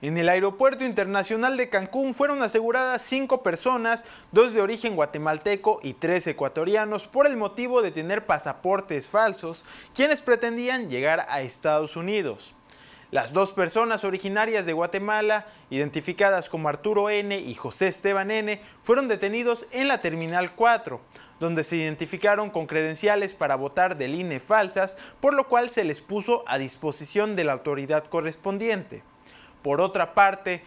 En el aeropuerto internacional de Cancún fueron aseguradas cinco personas, dos de origen guatemalteco y tres ecuatorianos, por el motivo de tener pasaportes falsos, quienes pretendían llegar a Estados Unidos. Las dos personas originarias de Guatemala, identificadas como Arturo N y José Esteban N, fueron detenidos en la Terminal 4, donde se identificaron con credenciales para votar del INE falsas, por lo cual se les puso a disposición de la autoridad correspondiente. Por otra parte,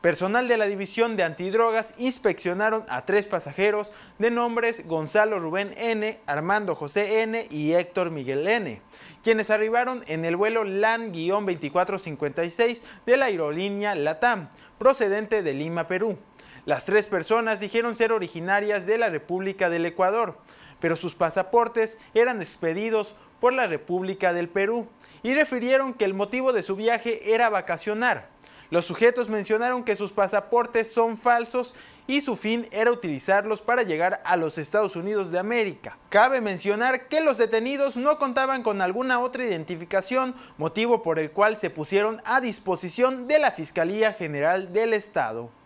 Personal de la División de Antidrogas inspeccionaron a tres pasajeros de nombres Gonzalo Rubén N., Armando José N. y Héctor Miguel N., quienes arribaron en el vuelo LAN-2456 de la aerolínea LATAM, procedente de Lima, Perú. Las tres personas dijeron ser originarias de la República del Ecuador pero sus pasaportes eran expedidos por la República del Perú y refirieron que el motivo de su viaje era vacacionar. Los sujetos mencionaron que sus pasaportes son falsos y su fin era utilizarlos para llegar a los Estados Unidos de América. Cabe mencionar que los detenidos no contaban con alguna otra identificación, motivo por el cual se pusieron a disposición de la Fiscalía General del Estado.